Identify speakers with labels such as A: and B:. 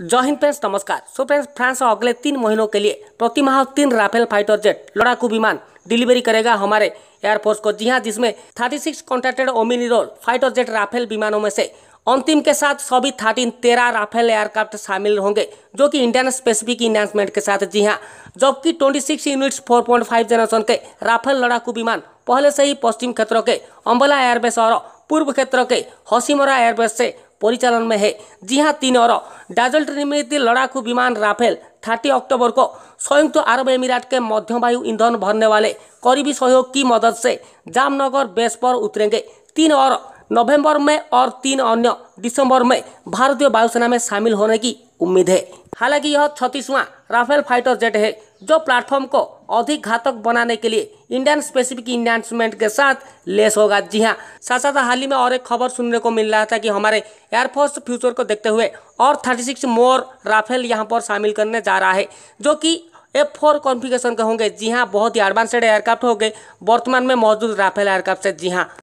A: जय हिंद फ्रेंड्स नमस्कार so friends France अगले तीन महीनों के लिए प्रति माह तीन राफेल फाइटर जेट लड़ाकू विमान डिलीवरी करेगा हमारे एयरफोर्स को जी हाँ जिसमें 36 six omni role fighter jet Rafale विमानों में से अंतिम के साथ सभी थर्टीन तेरह राफेल एयरक्राफ्ट शामिल होंगे जो कि इंडियन स्पेसिफिक इन्हांसमेंट के साथ जी हाँ जबकि 26 यूनिट्स फाइव जनरेशन के राफेल लड़ाकू विमान पहले से ही पश्चिम क्षेत्रों के अम्बला एयरबेस और पूर्व क्षेत्र के हसीमरा एयरबेस से परिचालन में है जी हाँ तीन और डाजल निर्मित लड़ाकू विमान राफेल 30 अक्टूबर को संयुक्त अरब अमीरात के मध्यम वायु ईंधन भरने वाले करीबी सहयोग की मदद से जामनगर बेस पर उतरेंगे तीन और नवंबर में और तीन अन्य दिसंबर में भारतीय वायुसेना में शामिल होने की उम्मीद है हालांकि यह छत्तीसवां राफेल फाइटर जेट है जो प्लेटफॉर्म को अधिक घातक बनाने के लिए इंडियन स्पेसिफिक इंडेंसमेंट के साथ लेस होगा जी हाँ साथ साथ हाल ही में और एक खबर सुनने को मिल रहा था कि हमारे एयरफोर्स फ्यूचर को देखते हुए और 36 मोर राफेल यहाँ पर शामिल करने जा रहा है जो कि एफ फोर कॉन्फिगेशन के होंगे जी हाँ बहुत ही एडवांसड एयरक्राफ्ट हो गए वर्तमान में मौजूद राफेल एयरक्राफ्ट से जी हाँ